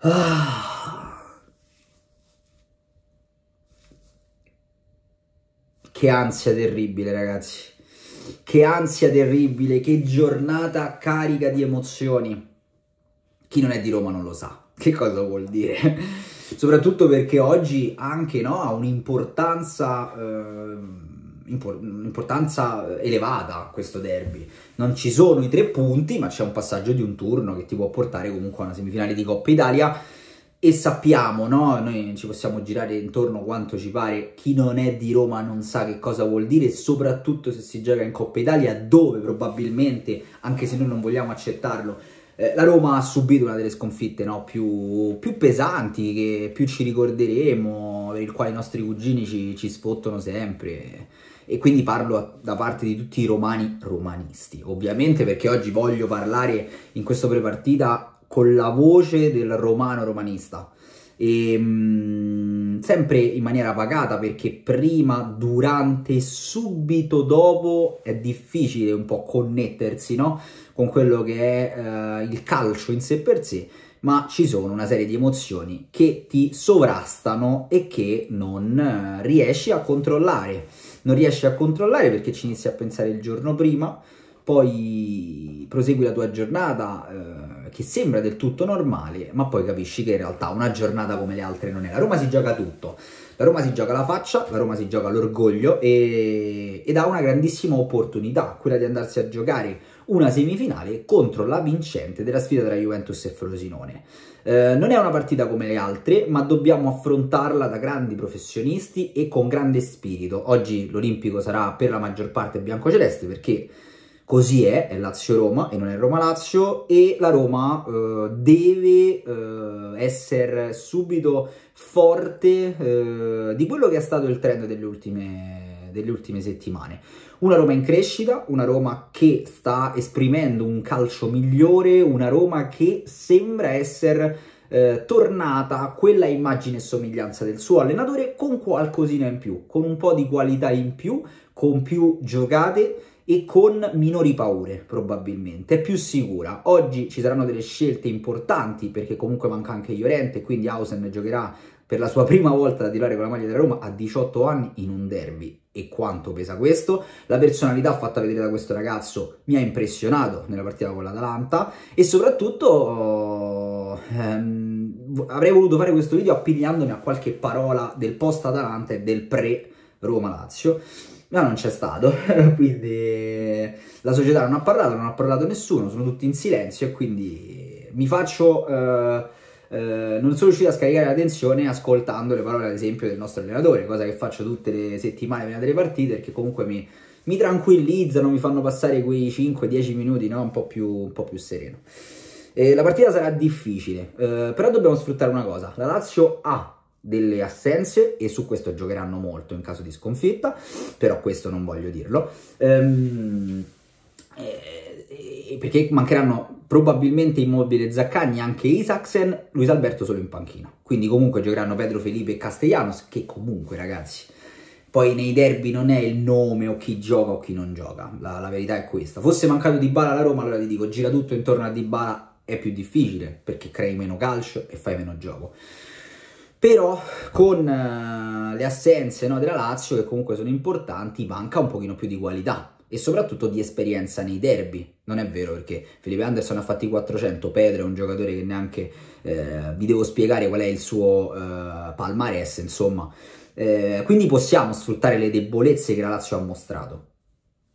Ah. Che ansia terribile, ragazzi. Che ansia terribile, che giornata carica di emozioni. Chi non è di Roma non lo sa. Che cosa vuol dire? Soprattutto perché oggi anche no, ha un'importanza... Eh un'importanza elevata a questo derby. Non ci sono i tre punti, ma c'è un passaggio di un turno che ti può portare comunque a una semifinale di Coppa Italia e sappiamo, no? Noi ci possiamo girare intorno quanto ci pare, chi non è di Roma non sa che cosa vuol dire, soprattutto se si gioca in Coppa Italia, dove probabilmente, anche se noi non vogliamo accettarlo, eh, la Roma ha subito una delle sconfitte no? più, più, pesanti, che più ci ricorderemo, per il quale i nostri cugini ci, ci sfottono sempre. E quindi parlo a, da parte di tutti i romani romanisti, ovviamente perché oggi voglio parlare in questa prepartita con la voce del romano romanista e, ehm, mh, sempre in maniera vagata perché prima, durante, subito dopo è difficile un po' connettersi no? con quello che è eh, il calcio in sé per sé, ma ci sono una serie di emozioni che ti sovrastano e che non eh, riesci a controllare. Non riesci a controllare perché ci inizi a pensare il giorno prima, poi prosegui la tua giornata eh, che sembra del tutto normale, ma poi capisci che in realtà una giornata come le altre non è. La Roma si gioca tutto, la Roma si gioca la faccia, la Roma si gioca l'orgoglio e, ed ha una grandissima opportunità, quella di andarsi a giocare una semifinale contro la vincente della sfida tra Juventus e Frosinone. Eh, non è una partita come le altre, ma dobbiamo affrontarla da grandi professionisti e con grande spirito. Oggi l'Olimpico sarà per la maggior parte biancoceleste perché Così è, è Lazio-Roma e non è Roma-Lazio e la Roma eh, deve eh, essere subito forte eh, di quello che è stato il trend delle ultime, delle ultime settimane. Una Roma in crescita, una Roma che sta esprimendo un calcio migliore, una Roma che sembra essere eh, tornata a quella immagine e somiglianza del suo allenatore con qualcosina in più, con un po' di qualità in più, con più giocate e con minori paure probabilmente, è più sicura. Oggi ci saranno delle scelte importanti perché comunque manca anche Llorente, quindi Hausen giocherà per la sua prima volta da tirare con la maglia della Roma a 18 anni in un derby. E quanto pesa questo? La personalità fatta vedere da questo ragazzo mi ha impressionato nella partita con l'Atalanta e soprattutto ehm, avrei voluto fare questo video appigliandomi a qualche parola del post-Atalanta e del pre-Roma-Lazio ma non c'è stato, quindi la società non ha parlato, non ha parlato nessuno, sono tutti in silenzio e quindi mi faccio... Eh, eh, non sono riuscito a scaricare la tensione ascoltando le parole ad esempio del nostro allenatore, cosa che faccio tutte le settimane prima delle partite perché comunque mi, mi tranquillizzano, mi fanno passare quei 5-10 minuti no? un, po più, un, po più, sereno. Eh, la partita sarà difficile, eh, però dobbiamo sfruttare una cosa, la Lazio ha delle assenze e su questo giocheranno molto in caso di sconfitta, però questo non voglio dirlo. Ehm, eh, perché mancheranno probabilmente Immobile Zaccagni, anche Isaacsen, Luis Alberto solo in panchina. Quindi comunque giocheranno Pedro Felipe e Castellanos, che comunque ragazzi, poi nei derby non è il nome o chi gioca o chi non gioca, la, la verità è questa. Fosse mancato Di Bala alla Roma, allora ti dico, gira tutto intorno a Di Bala è più difficile, perché crei meno calcio e fai meno gioco però con eh, le assenze no, della Lazio, che comunque sono importanti, manca un pochino più di qualità e soprattutto di esperienza nei derby. Non è vero perché Felipe Anderson ha fatti 400, Pedro è un giocatore che neanche eh, vi devo spiegare qual è il suo eh, palmarès, insomma. Eh, quindi possiamo sfruttare le debolezze che la Lazio ha mostrato.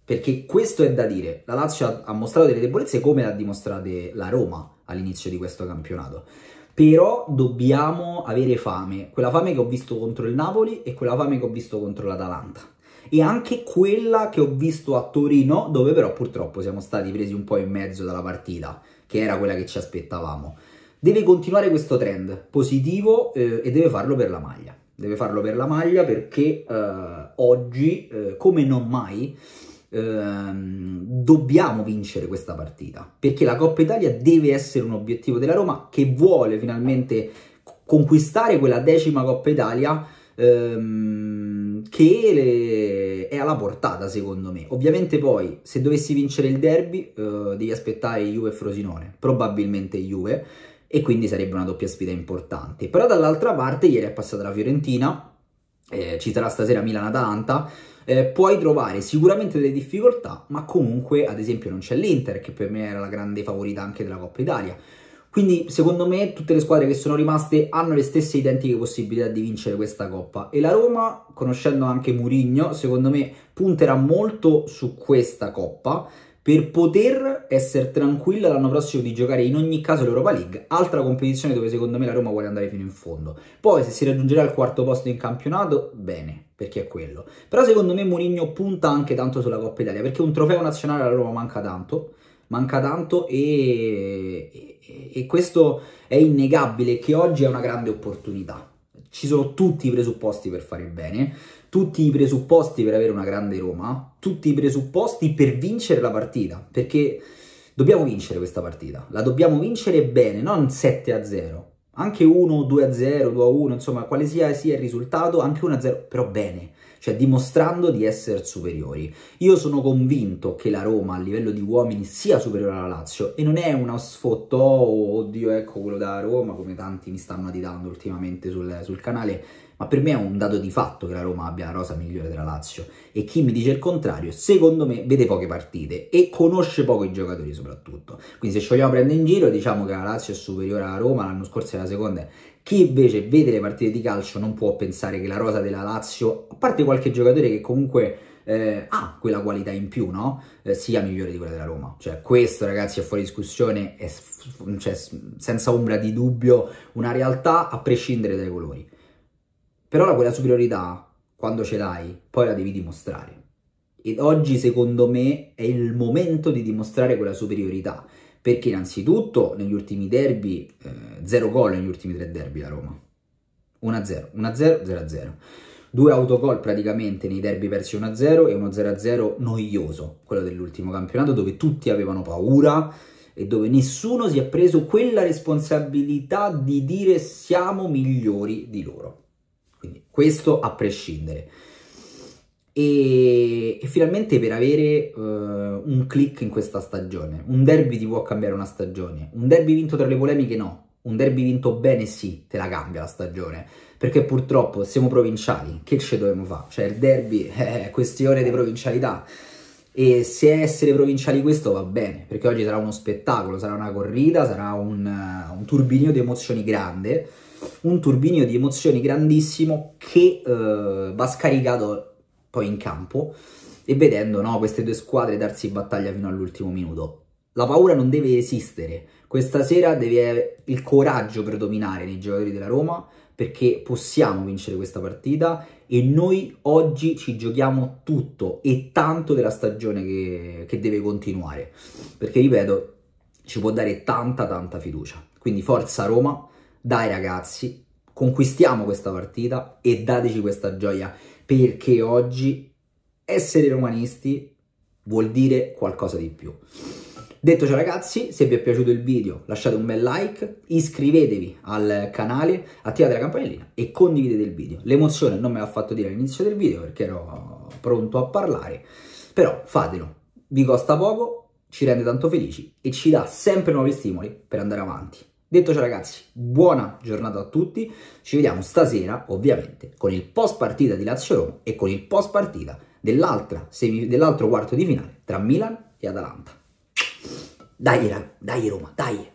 Perché questo è da dire, la Lazio ha, ha mostrato delle debolezze come le ha dimostrate la Roma all'inizio di questo campionato però dobbiamo avere fame, quella fame che ho visto contro il Napoli e quella fame che ho visto contro l'Atalanta e anche quella che ho visto a Torino dove però purtroppo siamo stati presi un po' in mezzo dalla partita che era quella che ci aspettavamo. Deve continuare questo trend positivo eh, e deve farlo per la maglia, deve farlo per la maglia perché eh, oggi eh, come non mai ehm, dobbiamo vincere questa partita, perché la Coppa Italia deve essere un obiettivo della Roma che vuole finalmente conquistare quella decima Coppa Italia ehm, che è alla portata secondo me. Ovviamente poi se dovessi vincere il derby eh, devi aspettare Juve e Frosinone, probabilmente Juve, e quindi sarebbe una doppia sfida importante. Però dall'altra parte ieri è passata la Fiorentina, eh, ci sarà stasera Milan-Atalanta, eh, puoi trovare sicuramente delle difficoltà, ma comunque ad esempio non c'è l'Inter, che per me era la grande favorita anche della Coppa Italia. Quindi secondo me tutte le squadre che sono rimaste hanno le stesse identiche possibilità di vincere questa Coppa e la Roma, conoscendo anche Murigno, secondo me punterà molto su questa Coppa per poter essere tranquilla l'anno prossimo di giocare in ogni caso l'Europa League, altra competizione dove secondo me la Roma vuole andare fino in fondo. Poi se si raggiungerà il quarto posto in campionato, bene, perché è quello. Però secondo me Mourinho punta anche tanto sulla Coppa Italia, perché un trofeo nazionale alla Roma manca tanto, manca tanto e, e, e questo è innegabile che oggi è una grande opportunità ci sono tutti i presupposti per fare bene tutti i presupposti per avere una grande Roma, tutti i presupposti per vincere la partita, perché dobbiamo vincere questa partita, la dobbiamo vincere bene, non 7 0, anche 1, 2 0, 2 1, insomma, quale sia, sia il risultato, anche 1 0, però bene, cioè dimostrando di essere superiori. Io sono convinto che la Roma a livello di uomini sia superiore alla Lazio e non è una sfotto, oh, oddio, ecco quello della Roma, come tanti mi stanno additando ultimamente sul, sul canale, ma per me è un dato di fatto che la Roma abbia la rosa migliore della Lazio e chi mi dice il contrario, secondo me, vede poche partite e conosce poco i giocatori soprattutto. Quindi se ci vogliamo prendere in giro diciamo che la Lazio è superiore alla Roma, l'anno scorso era la seconda. Chi invece vede le partite di calcio non può pensare che la rosa della Lazio, a parte qualche giocatore che comunque... Eh, ha quella qualità in più, no? Eh, sia migliore di quella della Roma. Cioè, questo, ragazzi, è fuori discussione, è cioè, senza ombra di dubbio una realtà a prescindere dai colori. Però quella superiorità, quando ce l'hai, poi la devi dimostrare. Ed oggi, secondo me, è il momento di dimostrare quella superiorità. Perché innanzitutto, negli ultimi derby, eh, zero gol negli ultimi tre derby da Roma. 1-0, 1-0, 0-0 due autogol praticamente nei derby persi 1-0 e uno 0-0 noioso, quello dell'ultimo campionato dove tutti avevano paura e dove nessuno si è preso quella responsabilità di dire siamo migliori di loro. Quindi questo a prescindere. E, e finalmente per avere uh, un click in questa stagione, un derby ti può cambiare una stagione, un derby vinto tra le polemiche no, un derby vinto bene sì, te la cambia la stagione, perché purtroppo siamo provinciali, che ci dobbiamo fare? Cioè il derby è questione di provincialità e se essere provinciali questo va bene, perché oggi sarà uno spettacolo, sarà una corrida, sarà un, un turbinio di emozioni grande, un turbinio di emozioni grandissimo che eh, va scaricato poi in campo e vedendo no, queste due squadre darsi battaglia fino all'ultimo minuto. La paura non deve esistere, questa sera devi avere il coraggio per dominare nei giocatori della Roma perché possiamo vincere questa partita e noi oggi ci giochiamo tutto e tanto della stagione che, che deve continuare perché ripeto ci può dare tanta tanta fiducia quindi forza Roma dai ragazzi, conquistiamo questa partita e dateci questa gioia, perché oggi essere romanisti vuol dire qualcosa di più. Detto ciò ragazzi, se vi è piaciuto il video lasciate un bel like, iscrivetevi al canale, attivate la campanellina e condividete il video. L'emozione non me l'ha fatto dire all'inizio del video perché ero eh, pronto a parlare, però fatelo, vi costa poco, ci rende tanto felici e ci dà sempre nuovi stimoli per andare avanti. Detto ciò ragazzi, buona giornata a tutti, ci vediamo stasera ovviamente con il post partita di Lazio-Roma e con il post partita dell'altro dell quarto di finale tra Milan e Atalanta. Dai, dai Roma, dai!